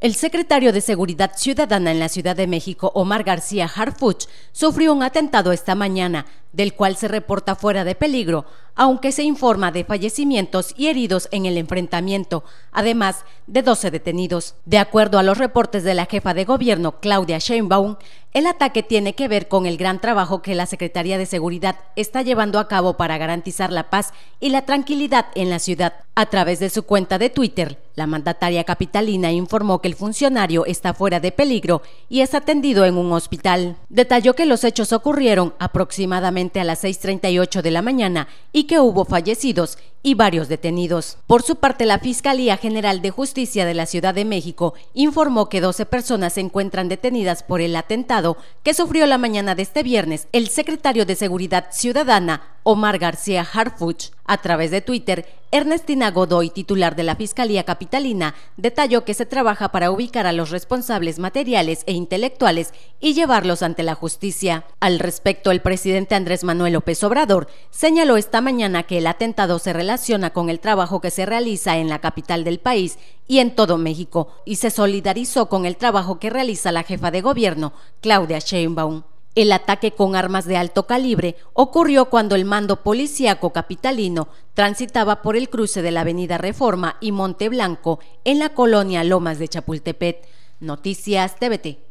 El secretario de Seguridad Ciudadana en la Ciudad de México, Omar García Harfuch, sufrió un atentado esta mañana, del cual se reporta fuera de peligro, aunque se informa de fallecimientos y heridos en el enfrentamiento, además de 12 detenidos. De acuerdo a los reportes de la jefa de gobierno, Claudia Sheinbaum, el ataque tiene que ver con el gran trabajo que la Secretaría de Seguridad está llevando a cabo para garantizar la paz y la tranquilidad en la ciudad. A través de su cuenta de Twitter, la mandataria capitalina informó que el funcionario está fuera de peligro y es atendido en un hospital detalló que los hechos ocurrieron aproximadamente a las 6.38 de la mañana y que hubo fallecidos y varios detenidos. Por su parte, la Fiscalía General de Justicia de la Ciudad de México informó que 12 personas se encuentran detenidas por el atentado que sufrió la mañana de este viernes el secretario de Seguridad Ciudadana, Omar García Harfuch, a través de Twitter, Ernestina Godoy, titular de la Fiscalía Capitalina, detalló que se trabaja para ubicar a los responsables materiales e intelectuales y llevarlos ante la justicia. Al respecto, el presidente Andrés Manuel López Obrador señaló esta mañana que el atentado se relaciona con el trabajo que se realiza en la capital del país y en todo México, y se solidarizó con el trabajo que realiza la jefa de gobierno, Claudia Sheinbaum. El ataque con armas de alto calibre ocurrió cuando el mando policíaco capitalino transitaba por el cruce de la Avenida Reforma y Monte Blanco en la colonia Lomas de Chapultepec. Noticias TVT.